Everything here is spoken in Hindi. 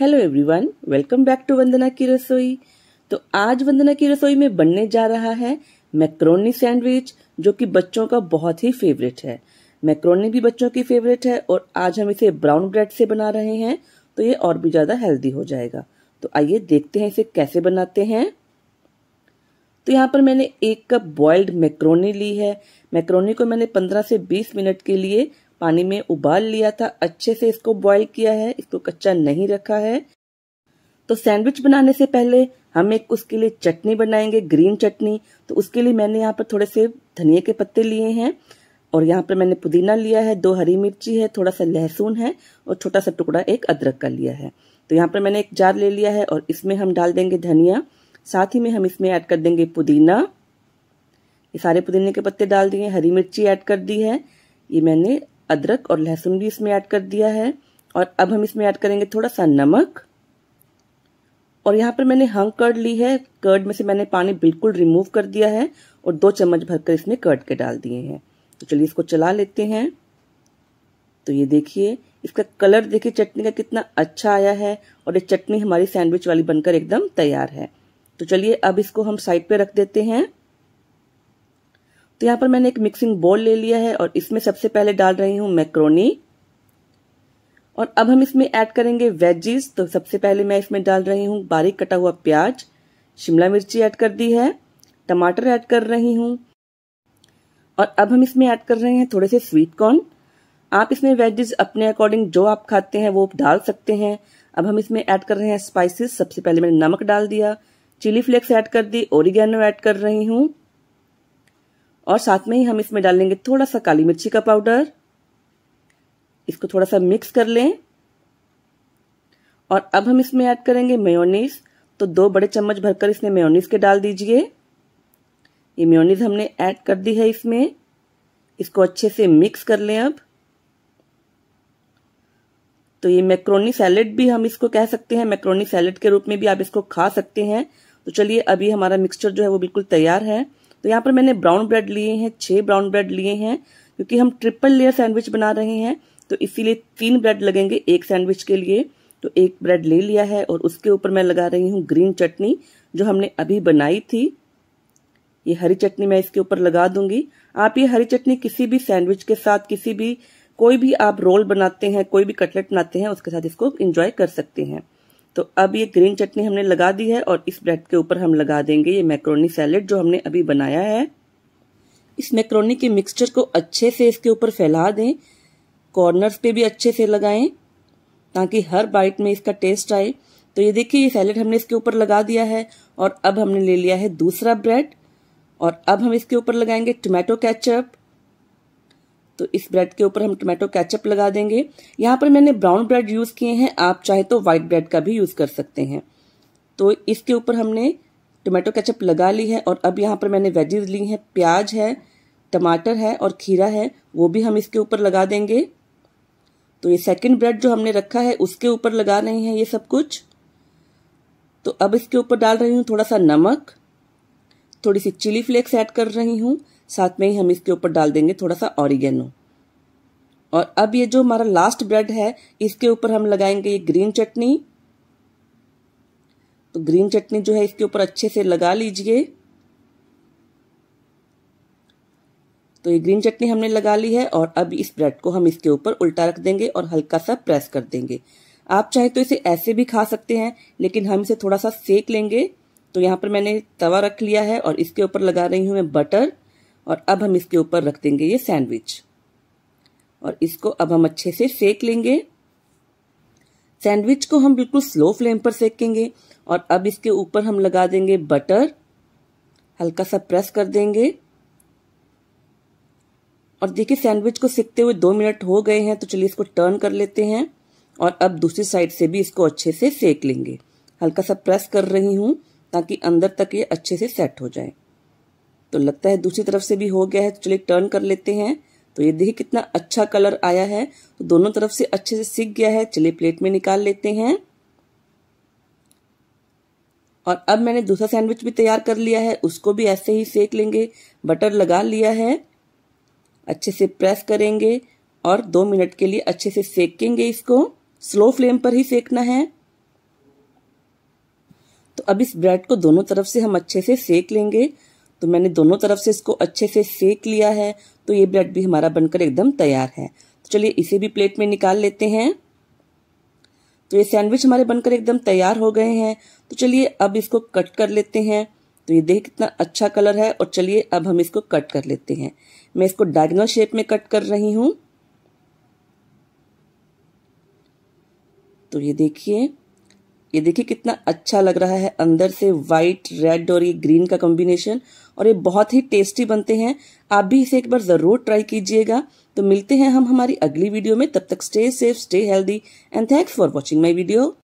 hello everyone welcome back to Vandana की रसोई तो आज वंदना की रसोई में बनने जा रहा है मैक्रोनी सैंडविच जो कि बच्चों का बहुत ही फेवरेट है मैक्रोनी भी बच्चों की फेवरेट है और आज हम इसे ब्राउन ब्रेड से बना रहे हैं तो ये और भी ज़्यादा हेल्दी हो जाएगा तो आइए देखते हैं इसे कैसे बनाते हैं तो यहाँ पर मैंने एक कप बॉइल्ड मैक्रोनी ली है मैक्रोनी को मैंने पंद्रह से बीस मिनट के लिए पानी में उबाल लिया था अच्छे से इसको बॉईल किया है इसको कच्चा नहीं रखा है तो सैंडविच बनाने से पहले हम एक उसके लिए चटनी बनाएंगे ग्रीन चटनी तो उसके लिए मैंने यहाँ पर थोड़े से धनिया के पत्ते लिए हैं और यहाँ पर मैंने पुदीना लिया है दो हरी मिर्ची है थोड़ा सा लहसुन है और छोटा सा टुकड़ा एक अदरक का लिया है तो यहाँ पर मैंने एक जार ले लिया है और इसमें हम डाल देंगे धनिया साथ ही में हम इसमें ऐड कर देंगे पुदीना ये सारे पुदीने के पत्ते डाल दिए हरी मिर्ची ऐड कर दी है ये मैंने अदरक और लहसुन भी इसमें ऐड कर दिया है और अब हम इसमें ऐड करेंगे थोड़ा सा नमक और यहाँ पर मैंने हंग कर्ड ली है कर्ड में से मैंने पानी बिल्कुल रिमूव कर दिया है और दो चम्मच भरकर इसमें कर्ड के डाल दिए हैं तो चलिए इसको चला लेते हैं तो ये देखिए इसका कलर देखिए चटनी का कितना अच्छा आया है और ये चटनी हमारी सैंडविच वाली बनकर एकदम तैयार है तो चलिए अब इसको हम साइड पे रख देते हैं तो यहाँ पर मैंने एक मिक्सिंग बोल ले लिया है और इसमें सबसे पहले डाल रही हूँ मैक्रोनी और अब हम इसमें ऐड करेंगे वेजीज तो सबसे पहले मैं इसमें डाल रही हूँ बारीक कटा हुआ प्याज शिमला मिर्ची ऐड कर दी है टमाटर ऐड कर रही हूँ और अब हम इसमें ऐड कर रहे हैं थोड़े से स्वीट कॉर्न आप इसमें वेजेस अपने अकॉर्डिंग जो आप खाते हैं वो डाल सकते हैं अब हम इसमें ऐड कर रहे हैं स्पाइसेस सबसे पहले मैंने नमक डाल दिया चिली फ्लेक्स ऐड कर दी ओरिगेनो ऐड कर रही हूँ और साथ में ही हम इसमें डाल लेंगे थोड़ा सा काली मिर्ची का पाउडर इसको थोड़ा सा मिक्स कर लें और अब हम इसमें ऐड करेंगे मेयोनीज तो दो बड़े चम्मच भरकर इसमें मेयोनीज के डाल दीजिए ये मेयोनीज हमने ऐड कर दी है इसमें इसको अच्छे से मिक्स कर लें अब तो ये मैक्रोनी सैलेड भी हम इसको कह सकते हैं मैक्रोनी सैलेड के रूप में भी आप इसको खा सकते हैं तो चलिए अभी हमारा मिक्सचर जो है वो बिल्कुल तैयार है तो यहाँ पर मैंने ब्राउन ब्रेड लिए हैं छः ब्राउन ब्रेड लिए हैं क्योंकि हम ट्रिपल लेयर सैंडविच बना रहे हैं तो इसीलिए तीन ब्रेड लगेंगे एक सैंडविच के लिए तो एक ब्रेड ले लिया है और उसके ऊपर मैं लगा रही हूँ ग्रीन चटनी जो हमने अभी बनाई थी ये हरी चटनी मैं इसके ऊपर लगा दूंगी आप ये हरी चटनी किसी भी सैंडविच के साथ किसी भी कोई भी आप रोल बनाते हैं कोई भी कटलेट बनाते हैं उसके साथ इसको इंजॉय कर सकते हैं तो अब ये ग्रीन चटनी हमने लगा दी है और इस ब्रेड के ऊपर हम लगा देंगे ये मैक्रोनी सैलेड जो हमने अभी बनाया है इस मैक्रोनी के मिक्सचर को अच्छे से इसके ऊपर फैला दें कॉर्नर्स पे भी अच्छे से लगाएं ताकि हर बाइट में इसका टेस्ट आए तो ये देखिए ये सैलेड हमने इसके ऊपर लगा दिया है और अब हमने ले लिया है दूसरा ब्रेड और अब हम इसके ऊपर लगाएंगे टोमेटो कैचअप तो इस ब्रेड के ऊपर हम टोमेटो कैचअप लगा देंगे यहाँ पर मैंने ब्राउन ब्रेड यूज़ किए हैं आप चाहे तो वाइट ब्रेड का भी यूज़ कर सकते हैं तो इसके ऊपर हमने टोमेटो कैचअप लगा ली है और अब यहाँ पर मैंने वेजेज ली हैं प्याज है टमाटर है और खीरा है वो भी हम इसके ऊपर लगा देंगे तो ये सेकंड ब्रेड जो हमने रखा है उसके ऊपर लगा रहे हैं ये सब कुछ तो अब इसके ऊपर डाल रही हूँ थोड़ा सा नमक थोड़ी सी चिली फ्लेक्स ऐड कर रही हूँ साथ में ही हम इसके ऊपर डाल देंगे थोड़ा सा ऑरिगेनो और अब ये जो हमारा लास्ट ब्रेड है इसके ऊपर हम लगाएंगे ये ग्रीन चटनी तो ग्रीन चटनी जो है इसके ऊपर अच्छे से लगा लीजिए तो ये ग्रीन चटनी हमने लगा ली है और अब इस ब्रेड को हम इसके ऊपर उल्टा रख देंगे और हल्का सा प्रेस कर देंगे आप चाहे तो इसे ऐसे भी खा सकते हैं लेकिन हम इसे थोड़ा सा सेक लेंगे तो यहाँ पर मैंने तवा रख लिया है और इसके ऊपर लगा रही हूँ मैं बटर और अब हम इसके ऊपर रख देंगे ये सैंडविच और इसको अब हम अच्छे से सेक लेंगे सैंडविच को हम बिल्कुल स्लो फ्लेम पर सेकेंगे और अब इसके ऊपर हम लगा देंगे बटर हल्का सा प्रेस कर देंगे और देखिए सैंडविच को सेकते हुए दो मिनट हो गए हैं तो चलिए इसको टर्न कर लेते हैं और अब दूसरी साइड से भी इसको अच्छे से सेक लेंगे हल्का सा प्रेस कर रही हूं ताकि अंदर तक ये अच्छे से सेट हो जाए तो लगता है दूसरी तरफ से भी हो गया है तो चलिए टर्न कर लेते हैं तो ये देखिए कितना अच्छा कलर आया है तो दोनों तरफ से अच्छे से सीख गया है चलिए प्लेट में निकाल लेते हैं और अब मैंने दूसरा सैंडविच भी तैयार कर लिया है उसको भी ऐसे ही सेक लेंगे बटर लगा लिया है अच्छे से प्रेस करेंगे और दो मिनट के लिए अच्छे से सेकेंगे इसको स्लो फ्लेम पर ही सेकना है तो अब इस ब्रेड को दोनों तरफ से हम अच्छे से सेक लेंगे तो मैंने दोनों तरफ से इसको अच्छे से सेक लिया है तो ये ब्रेड भी हमारा बनकर एकदम तैयार है तो चलिए इसे भी प्लेट में निकाल लेते हैं तो ये सैंडविच हमारे बनकर एकदम तैयार हो गए हैं तो चलिए अब इसको कट कर लेते हैं तो ये देख कितना अच्छा कलर है और चलिए अब हम इसको कट कर लेते हैं मैं इसको डायगनल शेप में कट कर रही हूं तो ये देखिए ये देखिए कितना अच्छा लग रहा है अंदर से वाइट रेड और ये ग्रीन का कॉम्बिनेशन और ये बहुत ही टेस्टी बनते हैं आप भी इसे एक बार ज़रूर ट्राई कीजिएगा तो मिलते हैं हम हमारी अगली वीडियो में तब तक stay safe stay healthy and thanks for watching my video